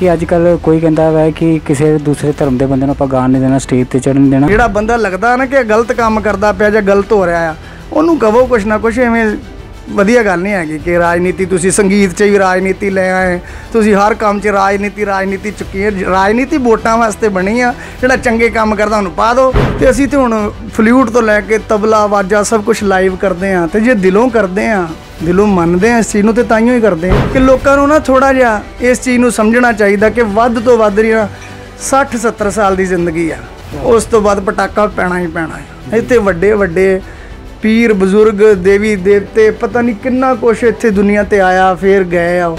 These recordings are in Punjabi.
ਕਿ ਅੱਜ ਕੱਲ ਕੋਈ ਕਹਿੰਦਾ ਵੈ ਕਿ ਕਿਸੇ ਦੂਸਰੇ ਧਰਮ ਦੇ ਬੰਦੇ ਨੂੰ ਆਪਾਂ ਗਾਣ ਨਹੀਂ ਦੇਣਾ ਸਟੇਜ ਤੇ ਚੜਨ ਦੇਣਾ ਜਿਹੜਾ ਬੰਦਾ ਲੱਗਦਾ ਨਾ ਕਿ ਗਲਤ ਕੰਮ ਕਰਦਾ ਪਿਆ ਜਾਂ ਗਲਤ ਹੋ ਰਿਹਾ ਆ ਉਹਨੂੰ ਕਹੋ ਕੁਛ ਨਾ ਕੁਛ ਐਵੇਂ ਵਧੀਆ ਗੱਲ ਨਹੀਂ ਹੈਗੀ ਕਿ ਰਾਜਨੀਤੀ ਤੁਸੀਂ ਸੰਗੀਤ 'ਚ ਵੀ ਰਾਜਨੀਤੀ ਲੈ ਆਏ ਤੁਸੀਂ ਹਰ ਕੰਮ 'ਚ ਰਾਜਨੀਤੀ ਰਾਜਨੀਤੀ ਚੁੱਕੀ ਹੈ ਰਾਜਨੀਤੀ ਵੋਟਾਂ ਵਾਸਤੇ ਬਣੀ ਆ ਜਿਹੜਾ ਚੰਗੇ ਕੰਮ ਕਰਦਾ ਉਹਨੂੰ ਪਾ ਦਿਓ ਤੇ ਅਸੀਂ ਤੇ ਹੁਣ ਫਲੂਟ ਤੋਂ ਲੈ ਕੇ ਤਬਲਾ ਵਾਜਾ ਸਭ ਕੁਝ ਲਾਈਵ ਕਰਦੇ ਆ ਤੇ ਜੇ ਦਿਲੋਂ ਕਰਦੇ ਆ ਦਿਲੋਂ ਮੰਨਦੇ ਆ ਇਸ ਚੀਜ਼ ਨੂੰ ਤੇ ਤਾਈਓ ਹੀ ਕਰਦੇ ਆ ਕਿ ਲੋਕਾਂ ਨੂੰ ਨਾ ਥੋੜਾ ਜਿਹਾ ਇਸ ਚੀਜ਼ ਨੂੰ ਸਮਝਣਾ ਚਾਹੀਦਾ ਕਿ ਵੱਧ ਤੋਂ ਵੱਧ ਰਹੀ ਨਾ 60 70 ਸਾਲ ਦੀ ਜ਼ਿੰਦਗੀ ਆ ਉਸ ਤੋਂ ਬਾਅਦ ਪਟਾਕਾ ਪੈਣਾ ਹੀ ਪੈਣਾ ਹੈ ਇੱਥੇ ਵੱਡੇ ਵੱਡੇ ਪੀਰ ਬਜ਼ੁਰਗ ਦੇਵੀ ਦੇਵਤੇ ਪਤਾ ਨਹੀਂ ਕਿੰਨਾ ਕੁਛ ਇੱਥੇ ਦੁਨੀਆ ਤੇ ਆਇਆ ਫੇਰ ਗਏ ਆ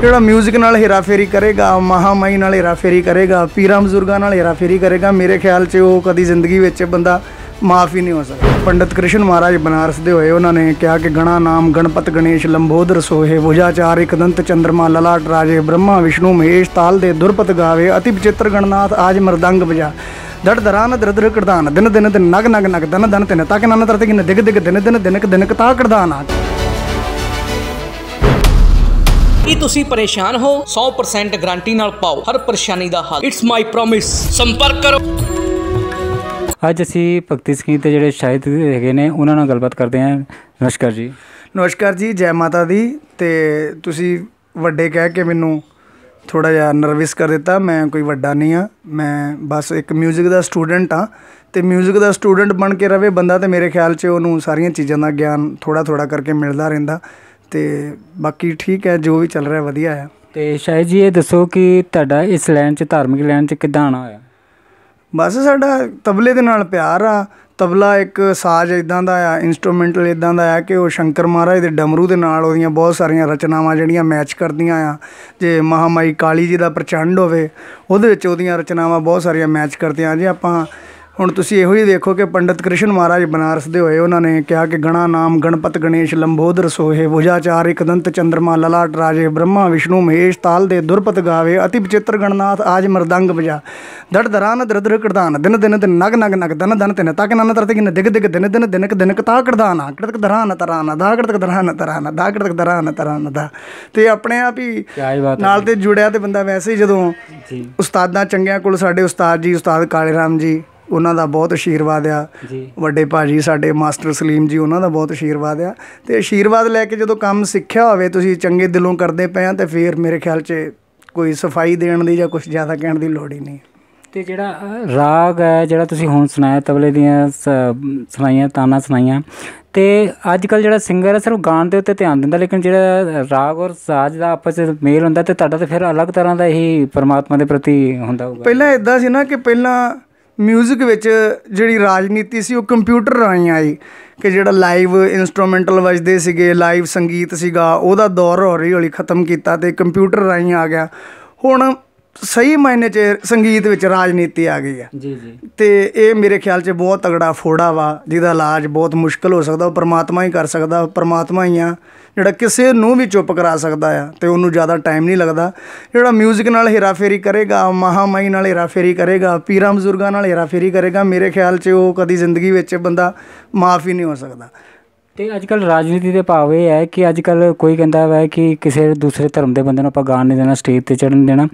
ਜਿਹੜਾ 뮤직 ਨਾਲ ਹੇਰਾਫੇਰੀ ਕਰੇਗਾ ਮਹਾਮਈ ਨਾਲ ਹੇਰਾਫੇਰੀ ਕਰੇਗਾ ਪੀਰਾਂ ਬਜ਼ੁਰਗਾਂ ਨਾਲ ਹੇਰਾਫੇਰੀ ਕਰੇਗਾ ਮੇਰੇ ਖਿਆਲ 'ਚ ਉਹ ਕਦੀ ਜ਼ਿੰਦਗੀ ਵਿੱਚ ਬੰਦਾ ਮਾਫ ਹੀ ਨਹੀਂ ਹੋ ਸਕਦਾ ਪੰਡਿਤ ਕ੍ਰਿਸ਼ਨ ਮਹਾਰਾਜ ਬਨਾਰਸ ਦੇ ਹੋਏ ਉਹਨਾਂ ਨੇ ਕਿਹਾ ਕਿ ਗਣਾ ਨਾਮ ਗਣਪਤ ਗਣੇਸ਼ ਲੰਬੋਧ ਰਸੋਹੇ ਭੁਜਾਚਾਰ ਦੰਤ ਚੰਦਰਮਾ ਲਲਾਟ ਰਾਜੇ ਬ੍ਰਹਮਾ ਵਿਸ਼ਨੂੰ ਮਹੇਸ਼ ਤਾਲ ਦੇ ਦੁਰਪਤ ਗਾਵੇ ਅਤੀ ਵਿਚਿਤ੍ਰ ਗਣਨਾਥ ਆਜ ਮਰਦੰਗ ਬਜਾ ਦੜ ਦਰਾਨ ਦਰ ਦਰ ਕਰਦਾਨ ਦਿਨ ਦਿਨ ਦਿਨ ਨਗ ਨਗ ਨਗ ਦਨ ਦਨ ਤਿਨ ਤੱਕ ਨਨ ਤੇ ਕਿਨ ਦਿਗ ਦਿਗ ਦਿਨ ਦਿਨ ਦਿਨ ਦਿਨ ਕ ਤਾ ਕਰਦਾਨ ਆ ਕੀ ਤੁਸੀਂ ਪਰੇਸ਼ਾਨ ਹੋ 100% ਗਾਰੰਟੀ ਨਾਲ ਪਾਓ ਹਰ ਪਰੇਸ਼ਾਨੀ ਦਾ ਹੱਲ ਇਟਸ ਮਾਈ ਪ੍ਰੋਮਿਸ ਸੰਪਰਕ ਕਰੋ ਅੱਜ ਅਸੀਂ ਭਗਤੀ ਸੰਗੀਤ ਦੇ ਜਿਹੜੇ ਸ਼ਾਇਦ ਹੈਗੇ ਨੇ ਉਹਨਾਂ ਨਾਲ ਗੱਲਬਾਤ ਕਰਦੇ ਹਾਂ ਨਮਸਕਾਰ ਜੀ ਨਮਸਕਾਰ ਜੀ ਜੈ ਮਾਤਾ ਦੀ ਤੇ ਤੁਸੀਂ ਵੱਡੇ ਕਹਿ ਕੇ ਮੈਨੂੰ ਥੋੜਾ ਜਿਹਾ ਨਰਵਸ ਕਰ ਦਿੱਤਾ ਮੈਂ ਕੋਈ ਵੱਡਾ ਨਹੀਂ ਆ ਮੈਂ ਬਸ ਇੱਕ 뮤직 ਦਾ ਸਟੂਡੈਂਟ ਆ ਤੇ 뮤직 ਦਾ ਸਟੂਡੈਂਟ ਬਣ ਕੇ ਰਵੇ ਬੰਦਾ ਤੇ ਮੇਰੇ ਖਿਆਲ 'ਚ ਉਹਨੂੰ ਸਾਰੀਆਂ ਚੀਜ਼ਾਂ ਦਾ ਗਿਆਨ ਥੋੜਾ ਥੋੜਾ ਕਰਕੇ ਮਿਲਦਾ ਰਹਿੰਦਾ ਤੇ ਬਾਕੀ ਠੀਕ ਹੈ ਜੋ ਵੀ ਚੱਲ ਰਿਹਾ ਵਧੀਆ ਆ ਤੇ ਸ਼ਾਇਦ ਜੀ ਇਹ ਦੱਸੋ ਕਿ ਤੁਹਾਡਾ ਇਸ ਲਾਈਨ 'ਚ ਧਾਰਮਿਕ ਲਾਈਨ 'ਚ ਕਿਦਾਂ ਆਣਾ ਹੋਇਆ ਬਸ ਸਾਡਾ ਤਬਲੇ ਦੇ ਨਾਲ ਪਿਆਰ ਆ ਤਬਲਾ ਇੱਕ ਸਾਜ਼ ਇਦਾਂ ਦਾ ਆ ਇਨਸਟਰੂਮੈਂਟਲ ਇਦਾਂ ਦਾ ਆ ਕਿ ਉਹ ਸ਼ੰਕਰ ਮਹਾਰਾਜ ਦੇ ਡਮਰੂ ਦੇ ਨਾਲ ਉਹਦੀਆਂ ਬਹੁਤ ਸਾਰੀਆਂ ਰਚਨਾਵਾਂ ਜਿਹੜੀਆਂ ਮੈਚ ਕਰਦੀਆਂ ਆ ਜੇ ਮਹਾਮਾਈ ਕਾਲੀ ਜੀ ਦਾ ਪ੍ਰਚੰਡ ਹੋਵੇ ਉਹਦੇ ਵਿੱਚ ਉਹਦੀਆਂ ਰਚਨਾਵਾਂ ਬਹੁਤ ਸਾਰੀਆਂ ਮੈਚ ਕਰਦੀਆਂ ਜੇ ਆਪਾਂ ਹੁਣ ਤੁਸੀਂ ਇਹੋ ਹੀ ਦੇਖੋ ਕਿ ਪੰਡਿਤ ਕ੍ਰਿਸ਼ਨ ਮਹਾਰਾਜ ਬਨਾਰਸ ਦੇ ਹੋਏ ਉਹਨਾਂ ਨੇ ਕਿਹਾ ਕਿ ਗਣਾ ਨਾਮ ਗਣਪਤ ਗਣੇਸ਼ ਲੰਬੋਦਰ ਸੋਹੇ ਭੁਜਾਚਾਰ ਇਕਦੰਤ ਚੰਦਰਮਾ ਲਲਾਟ ਰਾਜੇ ਬ੍ਰਹਮਾ ਵਿਸ਼ਨੂੰ ਮਹੇਸ਼ ਤਾਲ ਦੇ ਦੁਰਪਤ ਗਾਵੇ ਅਤੀ ਬਚਿੱਤਰ ਗਣਨਾਥ ਆਜ ਮਰਦੰਗ ਵਜਾ ਦੜ ਦਰਾਨ ਦਰ ਕਿਰਦਾਨ ਦਿਨ ਦਿਨ ਦਿਨ ਨਗ ਨਗ ਨਗ ਦਨ ਦਨ ਤਿਨ ਤਕ ਨਨ ਤਰ ਤਿਨ ਦਿਗ ਦਿਗ ਦਿਨ ਦਿਨ ਦਿਨਕ ਦਿਨਕ ਤਾ ਕਰਦਾਨ ਕਿੜਤਕ ਦਰਾਨ ਤਰਾਨ ਦਾ ਕਿੜਤਕ ਦਰਾਨ ਤਰਾਨ ਦਾ ਕਿੜਤਕ ਦਰਾਨ ਤਰਾਨ ਦਾ ਤੇ ਆਪਣੇ ਆਪ ਹੀ ਨਾਲ ਤੇ ਜੁੜਿਆ ਤੇ ਬੰਦਾ ਵੈਸੇ ਹੀ ਜਦੋਂ ਉਸਤਾਦਾਂ ਚੰਗਿਆਂ ਕੋਲ ਸਾਡੇ ਉਸਤਾਦ ਜੀ ਉਸਤਾਦ ਕਾਲੇ ਰਾਮ ਜੀ ਉਹਨਾਂ ਦਾ ਬਹੁਤ ਆਸ਼ੀਰਵਾਦ ਆ ਜੀ ਵੱਡੇ ਭਾਜੀ ਸਾਡੇ ਮਾਸਟਰ ਸਲੀਮ ਜੀ ਉਹਨਾਂ ਦਾ ਬਹੁਤ ਆਸ਼ੀਰਵਾਦ ਆ ਤੇ ਆਸ਼ੀਰਵਾਦ ਲੈ ਕੇ ਜਦੋਂ ਕੰਮ ਸਿੱਖਿਆ ਹੋਵੇ ਤੁਸੀਂ ਚੰਗੇ ਦਿਲੋਂ ਕਰਦੇ ਪਿਆ ਤੇ ਫੇਰ ਮੇਰੇ ਖਿਆਲ 'ਚ ਕੋਈ ਸਫਾਈ ਦੇਣ ਦੀ ਜਾਂ ਕੁਝ ਜ਼ਿਆਦਾ ਕਹਿਣ ਦੀ ਲੋੜ ਹੀ ਨਹੀਂ ਤੇ ਜਿਹੜਾ ਰਾਗ ਹੈ ਜਿਹੜਾ ਤੁਸੀਂ ਹੁਣ ਸੁਣਾਇਆ ਤਬਲੇ ਦੀਆਂ ਸੁਣਾਈਆਂ ਤਾਨਾ ਸੁਣਾਈਆਂ ਤੇ ਅੱਜ ਕੱਲ ਜਿਹੜਾ ਸਿੰਗਰ ਹੈ ਸਿਰਫ ਗਾਣ ਦੇ ਉੱਤੇ ਧਿਆਨ ਦਿੰਦਾ ਲੇਕਿਨ ਜਿਹੜਾ ਰਾਗ ਔਰ ਸਾਜ਼ ਦਾ ਆਪਸ ਵਿੱਚ ਮੇਲ ਹੁੰਦਾ ਤੇ ਤੁਹਾਡਾ ਤਾਂ ਫਿਰ ਅਲੱਗ ਤਰ੍ਹਾਂ ਦਾ ਹੀ ਪਰਮਾਤਮਾ ਦੇ ਪ੍ਰਤੀ ਹੁੰਦਾ ਹੋਊਗਾ ਪਹਿਲਾਂ ਇਦਾਂ ਸੀ ਨਾ ਕਿ ਪਹਿਲਾਂ ਮਿਊਜ਼ਿਕ ਵਿੱਚ ਜਿਹੜੀ ਰਾਜਨੀਤੀ ਸੀ ਉਹ ਕੰਪਿਊਟਰ ਰਾਹੀਂ ਆਈ ਕਿ ਜਿਹੜਾ ਲਾਈਵ ਇਨਸਟਰੂਮੈਂਟਲ ਵੱਜਦੇ ਸੀਗੇ ਲਾਈਵ ਸੰਗੀਤ ਸੀਗਾ ਉਹਦਾ ਦੌਰ ਹੌਲੀ ਹੌਲੀ ਖਤਮ ਕੀਤਾ ਤੇ ਕੰਪਿਊਟਰ ਰਾਹੀਂ ਆ ਗਿਆ ਹੁਣ ਸਹੀ ਮਾਇਨੇ 'ਚ ਸੰਗੀਤ ਵਿੱਚ ਰਾਜਨੀਤੀ ਆ ਗਈ ਆ ਜੀ ਜੀ ਤੇ ਇਹ ਮੇਰੇ ਖਿਆਲ 'ਚ ਬਹੁਤ ਤਗੜਾ ਫੋੜਾ ਵਾ ਜਿਹਦਾ ਇਲਾਜ ਬਹੁਤ ਮੁਸ਼ਕਲ ਹੋ ਸਕਦਾ ਉਹ ਪਰਮਾਤਮਾ ਹੀ ਕਰ ਸਕਦਾ ਪਰਮਾਤਮਾ ਹੀ ਆ ਜਿਹੜਾ ਕਿਸੇ ਨੂੰ ਵੀ ਚੁੱਪ ਕਰਾ ਸਕਦਾ ਆ ਤੇ ਉਹਨੂੰ ਜ਼ਿਆਦਾ ਟਾਈਮ ਨਹੀਂ ਲੱਗਦਾ ਜਿਹੜਾ 뮤직 ਨਾਲ ਹੇਰਾਫੇਰੀ ਕਰੇਗਾ ਮਹਾਮਾਈ ਨਾਲ ਹੇਰਾਫੇਰੀ ਕਰੇਗਾ ਪੀਰਾਂ ਬਜ਼ੁਰਗਾਂ ਨਾਲ ਹੇਰਾਫੇਰੀ ਕਰੇਗਾ ਮੇਰੇ ਖਿਆਲ 'ਚ ਉਹ ਕਦੀ ਜ਼ਿੰਦਗੀ ਵਿੱਚ ਬੰਦਾ ਮਾਫੀ ਨਹੀਂ ਹੋ ਸਕਦਾ ਤੇ ਅੱਜ ਕੱਲ ਰਾਜਨੀਤੀ ਦੇ ਭਾਵ ਇਹ ਹੈ ਕਿ ਅੱਜ ਕੱਲ ਕੋਈ ਕਹਿੰਦਾ ਹੈ ਕਿ ਕਿਸੇ ਦੂਸਰੇ ਧਰਮ ਦੇ ਬੰਦੇ ਨੂੰ ਆਪਾਂ ਗਾਣ ਨਹੀਂ ਦੇਣਾ ਸਟੇਜ ਤੇ ਚੜਨ ਦੇਣਾ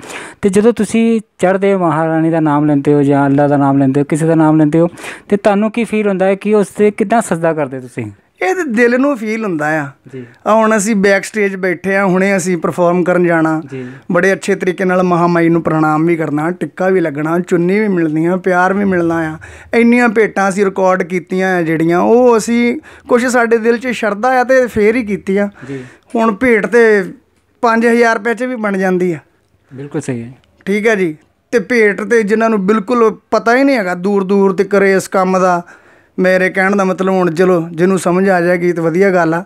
ਤੇ ਜਦੋਂ ਤੁਸੀਂ ਚੜਦੇ ਹੋ ਮਹਾਰਾਣੀ ਦਾ ਨਾਮ ਲੈਂਦੇ ਹੋ ਜਾਂ ਅੱਲਾ ਦਾ ਨਾਮ ਲੈਂਦੇ ਹੋ ਕਿਸੇ ਦਾ ਨਾਮ ਲੈਂਦੇ ਹੋ ਤੇ ਤੁਹਾਨੂੰ ਕੀ ਫੀਲ ਹੁੰਦਾ ਹੈ ਕਿ ਉਸ ਤੇ ਕਿਦਾਂ ਸਜਦਾ ਕਰਦੇ ਤੁਸੀਂ ਇਹ ਤੇ ਦਿਲ ਨੂੰ ਫੀਲ ਹੁੰਦਾ ਆ ਜੀ ਹੁਣ ਅਸੀਂ ਬੈਕ ਸਟੇਜ ਬੈਠੇ ਆ ਹੁਣੇ ਅਸੀਂ ਪਰਫਾਰਮ ਕਰਨ ਜਾਣਾ ਬੜੇ ਅੱਛੇ ਤਰੀਕੇ ਨਾਲ ਮਹਾਮਾਈ ਨੂੰ ਪ੍ਰਣਾਮ ਵੀ ਕਰਨਾ ਟਿੱਕਾ ਵੀ ਲੱਗਣਾ ਚੁੰਨੀ ਵੀ ਮਿਲਣੀ ਆ ਪਿਆਰ ਵੀ ਮਿਲਣਾ ਆ ਇੰਨੀਆਂ ਭੇਟਾਂ ਅਸੀਂ ਰਿਕਾਰਡ ਕੀਤੀਆਂ ਆ ਜਿਹੜੀਆਂ ਉਹ ਅਸੀਂ ਕੁਝ ਸਾਡੇ ਦਿਲ 'ਚ ਸ਼ਰਧਾ ਆ ਤੇ ਫੇਰ ਹੀ ਕੀਤੀਆਂ ਹੁਣ ਭੇਟ ਤੇ 5000 ਰੁਪਏ 'ਚ ਵੀ ਬਣ ਜਾਂਦੀ ਆ ਬਿਲਕੁਲ ਸਹੀ ਹੈ ਠੀਕ ਹੈ ਜੀ ਤੇ ਭੇਟ ਤੇ ਜਿਨ੍ਹਾਂ ਨੂੰ ਬਿਲਕੁਲ ਪਤਾ ਹੀ ਨਹੀਂ ਹੈਗਾ ਦੂਰ ਦੂਰ ਤੇ ਕਰੇ ਇਸ ਕੰਮ ਦਾ ਮੇਰੇ ਕਹਿਣ ਦਾ ਮਤਲਬ ਹੁਣ ਚਲੋ ਜਿਹਨੂੰ ਸਮਝ ਆ ਜਾਏ ਗੀਤ ਵਧੀਆ ਗੱਲ ਆ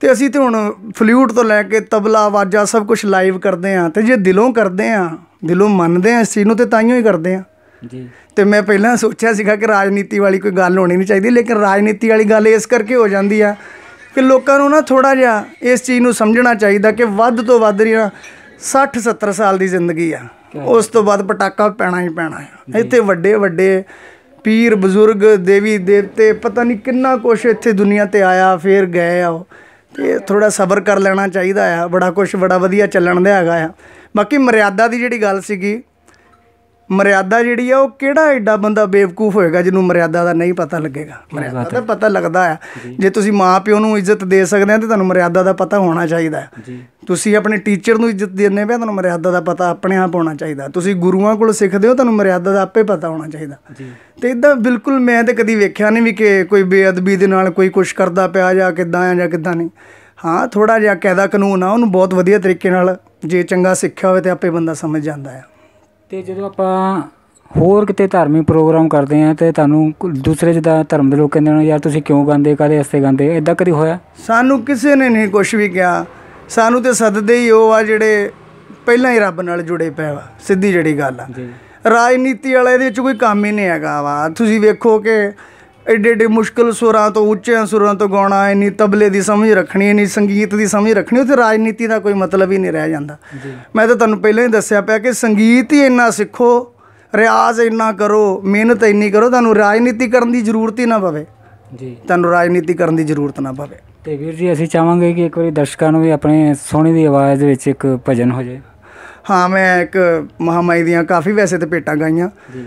ਤੇ ਅਸੀਂ ਤੇ ਹੁਣ ਫਲੂਟ ਤੋਂ ਲੈ ਕੇ ਤਬਲਾ ਵਾਜਾ ਸਭ ਕੁਝ ਲਾਈਵ ਕਰਦੇ ਆ ਤੇ ਜੇ ਦਿਲੋਂ ਕਰਦੇ ਆ ਦਿਲੋਂ ਮੰਨਦੇ ਆ ਇਸ ਚੀਜ਼ ਨੂੰ ਤੇ ਤਾਈਓ ਹੀ ਕਰਦੇ ਆ ਜੀ ਤੇ ਮੈਂ ਪਹਿਲਾਂ ਸੋਚਿਆ ਸੀਗਾ ਕਿ ਰਾਜਨੀਤੀ ਵਾਲੀ ਕੋਈ ਗੱਲ ਹੋਣੀ ਨਹੀਂ ਚਾਹੀਦੀ ਲੇਕਿਨ ਰਾਜਨੀਤੀ ਵਾਲੀ ਗੱਲ ਇਸ ਕਰਕੇ ਹੋ ਜਾਂਦੀ ਆ ਕਿ ਲੋਕਾਂ ਨੂੰ ਨਾ ਥੋੜਾ ਜਿਹਾ ਇਸ ਚੀਜ਼ ਨੂੰ ਸਮਝਣਾ ਚਾਹੀਦਾ ਕਿ ਵੱਧ ਤੋਂ ਵੱਧ ਰਹੀ ਨਾ 60 70 ਸਾਲ ਦੀ ਜ਼ਿੰਦਗੀ ਆ ਉਸ ਤੋਂ ਬਾਅਦ ਪਟਾਕਾ ਪੈਣਾ ਹੀ ਪੈਣਾ ਹੈ ਇੱਥੇ ਵੱਡੇ ਵੱਡੇ ਪੀਰ ਬਜ਼ੁਰਗ ਦੇਵੀ ਦੇਵਤੇ ਪਤਾ ਨਹੀਂ ਕਿੰਨਾ ਕੁਛ ਇੱਥੇ ਦੁਨੀਆ ਤੇ ਆਇਆ ਫੇਰ ਗਏ ਆ ਉਹ ਤੇ ਥੋੜਾ ਸਬਰ ਕਰ ਲੈਣਾ ਚਾਹੀਦਾ ਆ ਬੜਾ ਕੁਛ ਬੜਾ ਵਧੀਆ ਚੱਲਣ ਦੇ ਹੈਗਾ ਆ ਬਾਕੀ ਮਰਿਆਦਾ ਦੀ ਜਿਹੜੀ ਗੱਲ ਸੀਗੀ ਮਰਿਆਦਾ ਜਿਹੜੀ ਆ ਉਹ ਕਿਹੜਾ ਐਡਾ ਬੰਦਾ ਬੇਵਕੂਫ ਹੋਏਗਾ ਜਿਹਨੂੰ ਮਰਿਆਦਾ ਦਾ ਨਹੀਂ ਪਤਾ ਲੱਗੇਗਾ ਮਰਿਆਦਾ ਦਾ ਪਤਾ ਲੱਗਦਾ ਆ ਜੇ ਤੁਸੀਂ ਮਾਪਿਓ ਨੂੰ ਇੱਜ਼ਤ ਦੇ ਸਕਦੇ ਆ ਤੇ ਤੁਹਾਨੂੰ ਮਰਿਆਦਾ ਦਾ ਪਤਾ ਹੋਣਾ ਚਾਹੀਦਾ ਹੈ ਤੁਸੀਂ ਆਪਣੇ ਟੀਚਰ ਨੂੰ ਇੱਜ਼ਤ ਦਿੰਦੇ ਪਏ ਤੁਹਾਨੂੰ ਮਰਿਆਦਾ ਦਾ ਪਤਾ ਆਪਣੇ ਆਪ ਹੋਣਾ ਚਾਹੀਦਾ ਤੁਸੀਂ ਗੁਰੂਆਂ ਕੋਲ ਸਿੱਖਦੇ ਹੋ ਤੁਹਾਨੂੰ ਮਰਿਆਦਾ ਦਾ ਆਪੇ ਪਤਾ ਹੋਣਾ ਚਾਹੀਦਾ ਤੇ ਇਦਾਂ ਬਿਲਕੁਲ ਮੈਂ ਤੇ ਕਦੀ ਵੇਖਿਆ ਨਹੀਂ ਵੀ ਕਿ ਕੋਈ ਬੇਅਦਬੀ ਦੇ ਨਾਲ ਕੋਈ ਕੁਛ ਕਰਦਾ ਪਿਆ ਜਾਂ ਕਿਦਾਂ ਆ ਜਾਂ ਕਿਦਾਂ ਨਹੀਂ ਹਾਂ ਥੋੜਾ ਜਿਹਾ ਕਾਇਦਾ ਕਾਨੂੰਨ ਆ ਉਹਨੂੰ ਬਹੁਤ ਵਧੀਆ ਤਰੀਕੇ ਨਾਲ ਜੇ ਚੰਗਾ ਸਿੱਖਿਆ ਹੋਵੇ ਤੇ ਆਪੇ ਬੰਦਾ ਸਮਝ ਜਾਂਦਾ ਹੈ ਤੇ ਜਦੋਂ ਆਪਾਂ ਹੋਰ ਕਿਤੇ ਧਾਰਮਿਕ ਪ੍ਰੋਗਰਾਮ ਕਰਦੇ ਆ ਤੇ ਤੁਹਾਨੂੰ ਦੂਸਰੇ ਜਿੱਦਾਂ ਧਰਮ ਦੇ ਲੋਕ ਕਹਿੰਦੇ ਹੋਣ ਯਾਰ ਤੁਸੀਂ ਕਿਉਂ ਗਾਉਂਦੇ ਕਾਹਦੇ ਹੱਸੇ ਗਾਉਂਦੇ ਐਦਾਂ ਕਦੀ ਹੋਇਆ ਸਾਨੂੰ ਕਿਸੇ ਨੇ ਨਹੀਂ ਕੁਝ ਵੀ ਕਿਹਾ ਸਾਨੂੰ ਤੇ ਸੱਦਦੇ ਹੀ ਉਹ ਆ ਜਿਹੜੇ ਪਹਿਲਾਂ ਹੀ ਰੱਬ ਨਾਲ ਜੁੜੇ ਪਏ ਆ ਸਿੱਧੀ ਜਿਹੜੀ ਗੱਲ ਆ ਰਾਜਨੀਤੀ ਵਾਲੇ ਇਹਦੇ ਵਿੱਚ ਕੋਈ ਕੰਮ ਹੀ ਨਹੀਂ ਹੈਗਾ ਵਾ ਤੁਸੀਂ ਵੇਖੋ ਕਿ ਐਡੇ ਐਡੇ ਮੁਸ਼ਕਲ ਸੁਰਾਂ ਤੋਂ ਉੱਚਿਆਂ ਸੁਰਾਂ ਤੋਂ ਗਾਉਣਾ ਇੰਨੀ ਤਬਲੇ ਦੀ ਸਮਝ ਰੱਖਣੀ ਇੰਨੀ ਸੰਗੀਤ ਦੀ ਸਮਝ ਰੱਖਣੀ ਤੇ ਰਾਜਨੀਤੀ ਦਾ ਕੋਈ ਮਤਲਬ ਹੀ ਨਹੀਂ ਰਹਿ ਜਾਂਦਾ ਮੈਂ ਤਾਂ ਤੁਹਾਨੂੰ ਪਹਿਲਾਂ ਹੀ ਦੱਸਿਆ ਪਿਆ ਕਿ ਸੰਗੀਤ ਹੀ ਇੰਨਾ ਸਿੱਖੋ ਰਿਆਜ਼ ਇੰਨਾ ਕਰੋ ਮਿਹਨਤ ਇੰਨੀ ਕਰੋ ਤੁਹਾਨੂੰ ਰਾਜਨੀਤੀ ਕਰਨ ਦੀ ਜ਼ਰੂਰਤ ਹੀ ਨਾ ਪਵੇ ਜੀ ਤੁਹਾਨੂੰ ਰਾਜਨੀਤੀ ਕਰਨ ਦੀ ਜ਼ਰੂਰਤ ਨਾ ਪਵੇ ਤੇ ਵੀਰ ਜੀ ਅਸੀਂ ਚਾਹਾਂਗੇ ਕਿ ਇੱਕ ਵਾਰੀ ਦਰਸ਼ਕਾਂ ਨੂੰ ਵੀ ਆਪਣੇ ਸੋਹਣੀ ਦੀ ਆਵਾਜ਼ ਵਿੱਚ ਇੱਕ ਭਜਨ ਹੋ ਜਾਏ ਹਾਂ ਮੈਂ ਇੱਕ ਮਹਾਮਾਈ ਦੀਆਂ ਕਾਫੀ ਵੈਸੇ ਤੇ ਪੇਟਾਂ ਗਾਈਆਂ ਜੀ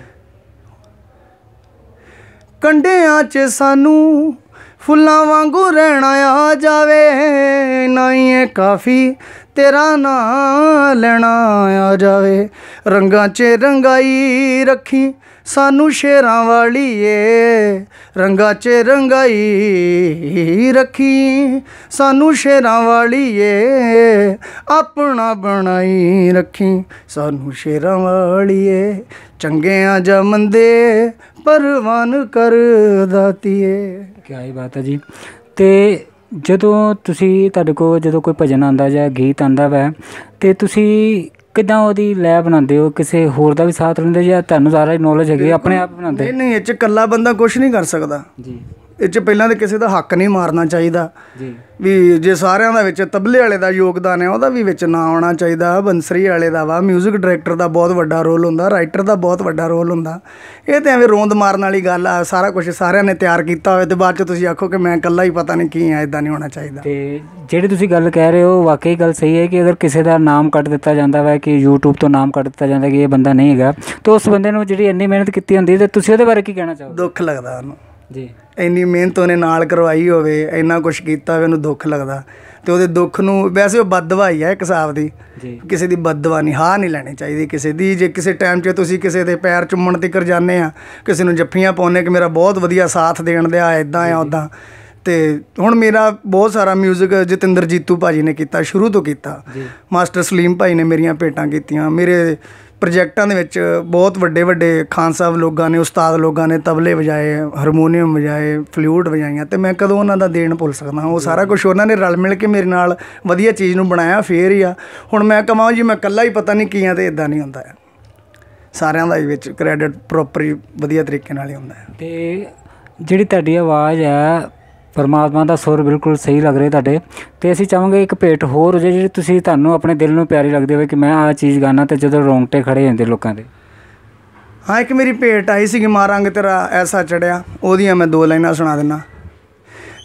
ਕੰਡਿਆਂ 'ਚ ਸਾਨੂੰ ਫੁੱਲਾਂ ਵਾਂਗੂ ਰਹਿਣਾ ਆ ਜਾਵੇ ਨਾ ਹੀ ਇਹ ਕਾਫੀ ਤੇਰਾ ਨਾਂ ਲੈਣਾ ਆ ਜਾਵੇ ਰੰਗਾਂ 'ਚ ਰੰਗਾਈ ਰੱਖੀ ਸਾਨੂੰ ਸ਼ੇਰਾਂ ਵਾਲੀ ਏ ਰੰਗਾਂ 'ਚ ਰੰਗਾਈ ਰੱਖੀ ਸਾਨੂੰ ਸ਼ੇਰਾਂ ਵਾਲੀ ਏ ਆਪਣਾ ਬਣਾਈ ਰੱਖੀ ਸਾਨੂੰ ਸ਼ੇਰਾਂ ਵਾਲੀ ਏ ਚੰਗਿਆਂ ਜਾਂ ਮੰਦੇ ਪਰਵਾਨ ਕਰ ਦਾਤੀਏ ਕੀ ਬਾਤ ਹੈ ਜੀ ਤੇ ਜਦੋਂ ਤੁਸੀਂ ਤੁਹਾਡੇ ਕੋਲ ਜਦੋਂ ਕੋਈ ਭਜਨ ਆਉਂਦਾ ਜਾਂ ਗੀਤ ਆਉਂਦਾ ਵੈ ਤੇ ਤੁਸੀਂ ਕਿਦਾਂ ਉਹਦੀ ਲੈ ਬਣਾਉਂਦੇ ਹੋ ਕਿਸੇ ਹੋਰ ਦਾ ਵੀ ਸਾਥ ਲੈਂਦੇ ਜਾਂ ਤੁਹਾਨੂੰ ਸਾਰਾ ਨੌਲੇਜ ਹੈਗੀ ਆਪਣੇ ਆਪ ਬਣਾਉਂਦੇ ਨਹੀਂ ਨਹੀਂ ਇੱਥੇ ਇਕੱਲਾ ਬੰਦਾ ਕੁਝ ਨਹੀਂ ਕਰ ਸਕਦਾ ਜੀ ਇਹ ਚ ਪਹਿਲਾਂ ਤੇ ਕਿਸੇ ਦਾ ਹੱਕ ਨਹੀਂ ਮਾਰਨਾ ਚਾਹੀਦਾ ਜੀ ਵੀ ਜੇ ਸਾਰਿਆਂ ਦਾ ਵਿੱਚ ਤਬਲੇ ਵਾਲੇ ਦਾ ਯੋਗਦਾਨ ਹੈ ਉਹਦਾ ਵੀ ਵਿੱਚ ਨਾ ਆਉਣਾ ਚਾਹੀਦਾ ਬੰਸਰੀ ਵਾਲੇ ਦਾ ਵਾ 뮤직 ਡਾਇਰੈਕਟਰ ਦਾ ਬਹੁਤ ਵੱਡਾ ਰੋਲ ਹੁੰਦਾ ਰਾਈਟਰ ਦਾ ਬਹੁਤ ਵੱਡਾ ਰੋਲ ਹੁੰਦਾ ਇਹ ਤਾਂ ਐਵੇਂ ਰੋਂਦ ਮਾਰਨ ਵਾਲੀ ਗੱਲ ਆ ਸਾਰਾ ਕੁਝ ਸਾਰਿਆਂ ਨੇ ਤਿਆਰ ਕੀਤਾ ਹੋਵੇ ਤੇ ਬਾਅਦ ਚ ਤੁਸੀਂ ਆਖੋ ਕਿ ਮੈਂ ਇਕੱਲਾ ਹੀ ਪਤਾ ਨਹੀਂ ਕੀ ਆ ਇਦਾਂ ਨਹੀਂ ਹੋਣਾ ਚਾਹੀਦਾ ਤੇ ਜਿਹੜੀ ਤੁਸੀਂ ਗੱਲ ਕਹਿ ਰਹੇ ਹੋ ਵਾਕਈ ਗੱਲ ਸਹੀ ਹੈ ਕਿ ਅਗਰ ਕਿਸੇ ਦਾ ਨਾਮ ਕੱਟ ਦਿੱਤਾ ਜਾਂਦਾ ਵਾ ਕਿ YouTube ਤੋਂ ਨਾਮ ਕੱਟ ਦਿੱਤਾ ਜਾਂਦਾ ਕਿ ਇਹ ਬੰਦਾ ਨਹੀਂ ਹੈਗਾ ਤਾਂ ਉਸ ਬੰਦੇ ਨੂੰ ਜਿਹੜੀ ਇੰਨੀ ਮਿਹਨਤ ਕੀਤੀ ਹੁੰਦੀ ਤੇ ਤੁਸੀਂ ਉਹਦੇ ਬਾਰੇ ਕੀ ਕਹਿਣਾ ਚਾਹੋਗੇ ਦੁੱਖ ਲੱਗਦਾ ਉਹਨੂੰ ਜੀ ਇੰਨੀ ਮਿਹਨਤ ਉਹਨੇ ਨਾਲ ਕਰਵਾਈ ਹੋਵੇ ਇੰਨਾ ਕੁਝ ਕੀਤਾ ਹੋਵੇ ਉਹਨੂੰ ਦੁੱਖ ਲੱਗਦਾ ਤੇ ਉਹਦੇ ਦੁੱਖ ਨੂੰ ਵੈਸੇ ਉਹ ਬਦਦਵਾਈ ਹੀ ਹੈ ਇੱਕ ਹਿਸਾਬ ਦੀ ਕਿਸੇ ਦੀ ਬਦਦਵਾ ਨਹੀਂ ਹਾਂ ਨਹੀਂ ਲੈਣੀ ਚਾਹੀਦੀ ਕਿਸੇ ਦੀ ਜੇ ਕਿਸੇ ਟਾਈਮ 'ਚ ਤੁਸੀਂ ਕਿਸੇ ਦੇ ਪੈਰ ਚੁੰਮਣ ਕਰ ਜਾਂਦੇ ਆ ਕਿਸੇ ਨੂੰ ਜੱਫੀਆਂ ਪਾਉਣੇ ਕਿ ਮੇਰਾ ਬਹੁਤ ਵਧੀਆ ਸਾਥ ਦੇਣ ਆ ਐਦਾਂ ਆ ਉਦਾਂ ਤੇ ਹੁਣ ਮੇਰਾ ਬਹੁਤ ਸਾਰਾ 뮤직 ਜਤਿੰਦਰ ਜੀਤੂ ਭਾਜੀ ਨੇ ਕੀਤਾ ਸ਼ੁਰੂ ਤੋਂ ਕੀਤਾ ਮਾਸਟਰ ਸਲੀਮ ਭਾਈ ਨੇ ਮੇਰੀਆਂ ਪੇਟਾਂ ਕੀਤੀਆਂ ਮੇਰੇ ਪ੍ਰੋਜੈਕਟਾਂ ਦੇ ਵਿੱਚ ਬਹੁਤ ਵੱਡੇ ਵੱਡੇ ਖਾਨ ਸਾਹਿਬ ਲੋਕਾਂ ਨੇ ਉਸਤਾਦ ਲੋਕਾਂ ਨੇ ਤਬਲੇ ਵਜਾਏ ਹਾਰਮੋਨੀਅਮ ਵਜਾਏ ਫਲੂਟ ਵਜਾਈਆਂ ਤੇ ਮੈਂ ਕਦੋਂ ਉਹਨਾਂ ਦਾ ਦੇਣ ਭੁੱਲ ਸਕਦਾ ਹਾਂ ਉਹ ਸਾਰਾ ਕੁਝ ਉਹਨਾਂ ਨੇ ਰਲ ਮਿਲ ਕੇ ਮੇਰੇ ਨਾਲ ਵਧੀਆ ਚੀਜ਼ ਨੂੰ ਬਣਾਇਆ ਫੇਰ ਹੀ ਆ ਹੁਣ ਮੈਂ ਕਹਾਂ ਜੀ ਮੈਂ ਇਕੱਲਾ ਹੀ ਪਤਾ ਨਹੀਂ ਕੀਆਂ ਤੇ ਇਦਾਂ ਨਹੀਂ ਹੁੰਦਾ ਸਾਰਿਆਂ ਦਾ ਵਿੱਚ ਕ੍ਰੈਡਿਟ ਪ੍ਰੋਪਰ ਵਧੀਆ ਤਰੀਕੇ ਨਾਲ ਹੀ ਹੁੰਦਾ ਤੇ ਜਿਹੜੀ ਤੁਹਾਡੀ ਆਵਾਜ਼ ਹੈ ਪਰਮਾਤਮਾ ਦਾ ਸੁਰ ਬਿਲਕੁਲ ਸਹੀ ਲੱਗ ਰਿਹਾ ਤੁਹਾਡੇ ਤੇ ਅਸੀਂ ਚਾਹਾਂਗੇ ਇੱਕ ਭੇਟ ਹੋਰ ਹੋ ਜਾਏ ਜਿਹੜੀ ਤੁਸੀਂ ਤੁਹਾਨੂੰ ਆਪਣੇ ਦਿਲ ਨੂੰ ਪਿਆਰੀ ਲੱਗਦੀ ਹੋਵੇ ਕਿ ਮੈਂ ਆਹ ਚੀਜ਼ ਗਾਣਾ ਤੇ ਜਦੋਂ ਰੋਂਗਟੇ ਖੜੇ ਹੁੰਦੇ ਲੋਕਾਂ ਦੇ ਹਾਂ ਇੱਕ ਮੇਰੀ ਭੇਟ ਆਈ ਸੀ ਕਿ ਮਾਰਾਂਗੇ ਤੇਰਾ ਐਸਾ ਚੜਿਆ ਉਹਦੀਆਂ ਮੈਂ ਦੋ ਲਾਈਨਾਂ ਸੁਣਾ ਦਿੰਨਾ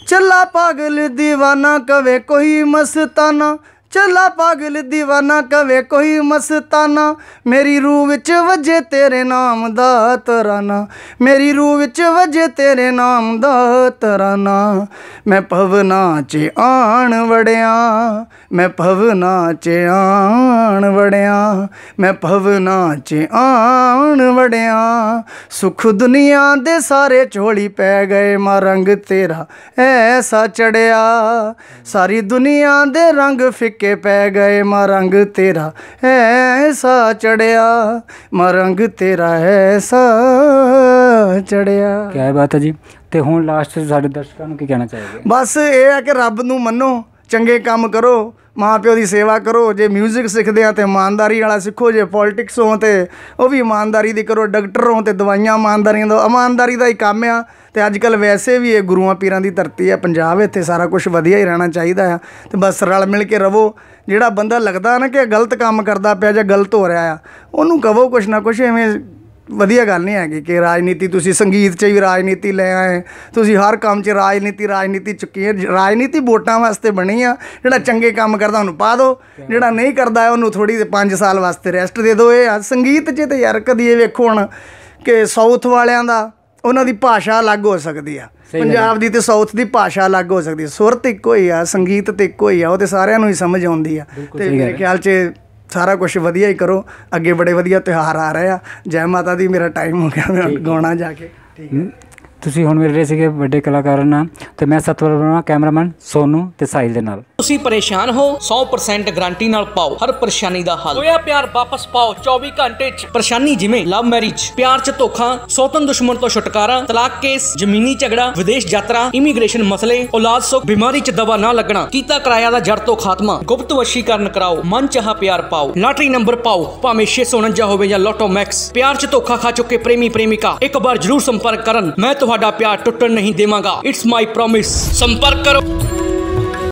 ਚੱਲਾ ਪਾਗਲ دیਵਾਨਾ ਕਵੇ ਕੋਈ ਮਸਤਾਨਾ ਚੱਲਾ ਪਾਗਲ دیਵਾਨਾ ਕਵੇ ਕੋਈ ਮਸਤਾਨਾ ਮੇਰੀ ਰੂਹ ਵਿੱਚ ਵਜੇ ਤੇਰੇ ਨਾਮ ਦਾ ਤਰਾਨਾ ਮੇਰੀ ਰੂਹ ਵਿੱਚ ਵਜੇ ਤੇਰੇ ਨਾਮ ਦਾ ਤਰਾਨਾ ਮੈਂ ਪਵਨਾ 'ਚ ਆਣ ਵੜਿਆ ਮੈਂ ਭਵਨਾ ਚ ਆਣ ਵੜਿਆ ਮੈਂ ਭਵਨਾ ਚ ਆਣ ਵੜਿਆ ਸੁਖ ਦੁਨੀਆ ਦੇ ਸਾਰੇ ਝੋਲੀ ਪੈ ਗਏ ਮਾ ਰੰਗ ਤੇਰਾ ਐਸਾ ਚੜਿਆ ਸਾਰੀ ਦੁਨੀਆ ਦੇ ਰੰਗ ਫਿੱਕੇ ਪੈ ਗਏ ਮਾ ਰੰਗ ਤੇਰਾ ਐਸਾ ਚੜਿਆ ਮਾ ਰੰਗ ਤੇਰਾ ਐਸਾ ਚੜਿਆ ਕੀ ਬਾਤ ਹੈ ਜੀ ਤੇ ਹੁਣ ਲਾਸਟ ਸਾਡੇ ਦਰਸ਼ਕਾਂ ਨੂੰ ਕੀ ਕਹਿਣਾ ਚਾਹੀਦਾ ਬਸ ਇਹ ਹੈ ਕਿ ਰੱਬ ਨੂੰ ਮੰਨੋ ਚੰਗੇ ਕੰਮ ਕਰੋ ਮਾਪਿਓ ਦੀ ਸੇਵਾ ਕਰੋ ਜੇ 뮤직 ਸਿੱਖਦੇ ਆ ਤੇ ਇਮਾਨਦਾਰੀ ਵਾਲਾ ਸਿੱਖੋ ਜੇ ਪੋਲਿਟਿਕਸ ਹੋ ਤੇ ਉਹ ਵੀ ਇਮਾਨਦਾਰੀ ਦੀ ਕਰੋ ਡਾਕਟਰ ਹੋ ਤੇ ਦਵਾਈਆਂ ਇਮਾਨਦਾਰੀਆਂ ਦਾ ਇਮਾਨਦਾਰੀ ਦਾ ਹੀ ਕੰਮ ਆ ਤੇ ਅੱਜ ਕੱਲ ਵੈਸੇ ਵੀ ਇਹ ਗੁਰੂਆਂ ਪੀਰਾਂ ਦੀ ਧਰਤੀ ਆ ਪੰਜਾਬ ਇੱਥੇ ਸਾਰਾ ਕੁਝ ਵਧੀਆ ਹੀ ਰਹਿਣਾ ਚਾਹੀਦਾ ਆ ਤੇ ਬਸ ਰਲ ਮਿਲ ਕੇ ਰਵੋ ਜਿਹੜਾ ਬੰਦਾ ਲੱਗਦਾ ਨਾ ਕਿ ਗਲਤ ਕੰਮ ਕਰਦਾ ਪਿਆ ਜਾਂ ਗਲਤ ਹੋ ਰਿਹਾ ਆ ਉਹਨੂੰ ਕਹੋ ਕੁਛ ਨਾ ਕੁਛ ਐਵੇਂ ਵਧੀਆ ਗੱਲ ਨਹੀਂ ਹੈਗੀ ਕਿ ਰਾਜਨੀਤੀ ਤੁਸੀਂ ਸੰਗੀਤ 'ਚ ਵੀ ਰਾਜਨੀਤੀ ਲੈ ਆਏ ਤੁਸੀਂ ਹਰ ਕੰਮ 'ਚ ਰਾਜਨੀਤੀ ਰਾਜਨੀਤੀ ਚੁੱਕੀ ਹੈ ਰਾਜਨੀਤੀ ਵੋਟਾਂ ਵਾਸਤੇ ਬਣੀ ਆ ਜਿਹੜਾ ਚੰਗੇ ਕੰਮ ਕਰਦਾ ਉਹਨੂੰ ਪਾ ਦਿਓ ਜਿਹੜਾ ਨਹੀਂ ਕਰਦਾ ਉਹਨੂੰ ਥੋੜੀ 5 ਸਾਲ ਵਾਸਤੇ ਰੈਸਟ ਦੇ ਦਿਓ ਇਹ ਸੰਗੀਤ 'ਚ ਤੇ ਯਾਰ ਕਦੀ ਇਹ ਵੇਖੋ ਹੁਣ ਕਿ ਸਾਊਥ ਵਾਲਿਆਂ ਦਾ ਉਹਨਾਂ ਦੀ ਭਾਸ਼ਾ ਅਲੱਗ ਹੋ ਸਕਦੀ ਆ ਪੰਜਾਬ ਦੀ ਤੇ ਸਾਊਥ ਦੀ ਭਾਸ਼ਾ ਅਲੱਗ ਹੋ ਸਕਦੀ ਸੁਰਤ ਇੱਕੋ ਹੀ ਆ ਸੰਗੀਤ ਤੇ ਇੱਕੋ ਹੀ ਆ ਉਹ ਤੇ ਸਾਰਿਆਂ ਨੂੰ ਹੀ ਸਮਝ ਆਉਂਦੀ ਆ ਤੇ ਮੇਰੇ ਖਿਆਲ 'ਚ ਸਾਰਾ ਕੁਝ ਵਧੀਆ ਹੀ ਕਰੋ ਅੱਗੇ ਬੜੇ ਵਧੀਆ ਤਿਉਹਾਰ ਆ ਰਹੇ ਆ ਜੈ ਮਾਤਾ ਦੀ ਮੇਰਾ ਟਾਈਮ ਹੋ ਗਿਆ ਮੈਂ ਗਾਉਣਾ ਜਾ ਕੇ ਠੀਕ ਹੈ ਤੁਸੀਂ ਹੁਣ ਮੇਰੇ ਰਹੇ ਸੀਗੇ ਵੱਡੇ ਕਲਾਕਾਰਾਂ ਨਾਲ ਤੇ ਮੈਂ ਸਤਵਰ ਬਣਾ ਕੈਮਰਾਮੈਨ ਸੋਨੂ ਤੇ ਸਾਹਿਲ ਦੇ ਨਾਲ ਤੁਸੀਂ ਪਰੇਸ਼ਾਨ ਹੋ 100% ਗਾਰੰਟੀ ਨਾਲ ਪਾਓ ਹਰ ਪਰੇਸ਼ਾਨੀ ਦਾ ਹੱਲ ਹੋਇਆ ਪਿਆਰ ਵਾਪਸ ਪਾਓ 24 ਘੰਟੇ ਚ ਪਰੇਸ਼ਾਨੀ ਜਿਵੇਂ ਲਵ ਮੈਰਿਜ ਪਿਆਰ ਚ ਧੋਖਾ ਸੌਤਨ ਦੁਸ਼ਮਣ ਤੋਂ ਛੁਟਕਾਰਾ ਤਲਾਕ ਕੇਸ ਜ਼ਮੀਨੀ ਝਗੜਾ ਵਿਦੇਸ਼ ਯਾਤਰਾ ਇਮੀਗ੍ਰੇਸ਼ਨ ਮਸਲੇ ਔਲਾਦ ਸੁੱਖ ਬਿਮਾਰੀ ਚ ਦਵਾ ਨਾ ਲੱਗਣਾ ਕੀਤਾ ਕਿਰਾਇਆ ਦਾ ਜੜ ਤੋਂ ਖਾਤਮਾ ਗੁਪਤ ਵਸ਼ੀਕਰਨ ਕਰਾਓ ਮਨ ਚਾਹਾ ਪਿਆਰ ਪਾਓ ਲਾਟਰੀ ਨੰਬਰ ਪਾਓ ਭਾਵੇਂ 649 ਹੋਵੇ ਜਾਂ ਲੋਟੋ ਮੈਕਸ ਪਿਆਰ ਚ ਧੋਖਾ ਖਾ ਚੁੱਕੇ ਪ੍ਰੇਮੀ ਪ੍ਰੇਮਿਕਾ ਇੱਕ ਵਾਰ ਜ਼ਰੂਰ ਸੰਪਰਕ ਕਰਨ ਮੈਂ ਤੁਹਾਨੂੰ ਤੁਹਾਡਾ ਪਿਆਰ ਟੁੱਟਣ ਨਹੀਂ ਦੇਵਾਂਗਾ ਇਟਸ ਮਾਈ ਪ੍ਰੋਮਿਸ ਸੰਪਰਕ ਕਰੋ